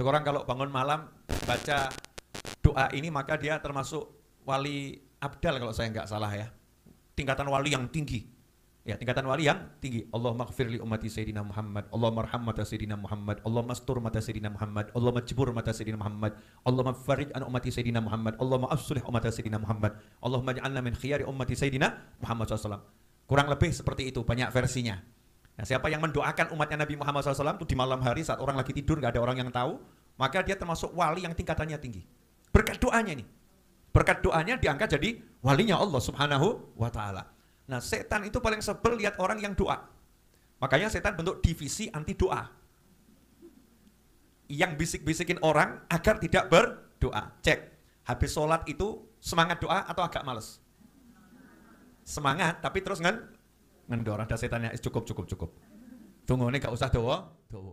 Tuh orang kalau bangun malam baca doa ini maka dia termasuk wali abdal kalau saya nggak salah ya. Tingkatan wali yang tinggi. Ya, tingkatan wali yang tinggi. Allah maghfirli umati Sayyidina Muhammad. Allah marham mata Sayyidina Muhammad. Allah mastur mata Sayyidina Muhammad. Allah majbur mata Sayyidina Muhammad. Allah mafarid an umati Sayyidina Muhammad. Allah ma'afsulih umati Sayyidina Muhammad. Allah maj'alna min khiyari umati Sayyidina Muhammad SAW. Kurang lebih seperti itu, banyak versinya. Nah, siapa yang mendoakan umatnya Nabi Muhammad SAW itu di malam hari saat orang lagi tidur nggak ada orang yang tahu, maka dia termasuk wali yang tingkatannya tinggi. Berkat doanya nih. Berkat doanya diangkat jadi walinya Allah Subhanahu wa taala. Nah, setan itu paling sebel lihat orang yang doa. Makanya setan bentuk divisi anti doa. Yang bisik-bisikin orang agar tidak berdoa. Cek. Habis sholat itu semangat doa atau agak males? Semangat, tapi terus ngendor ada setannya cukup cukup cukup. Tunggu ini gak usah doa, doa.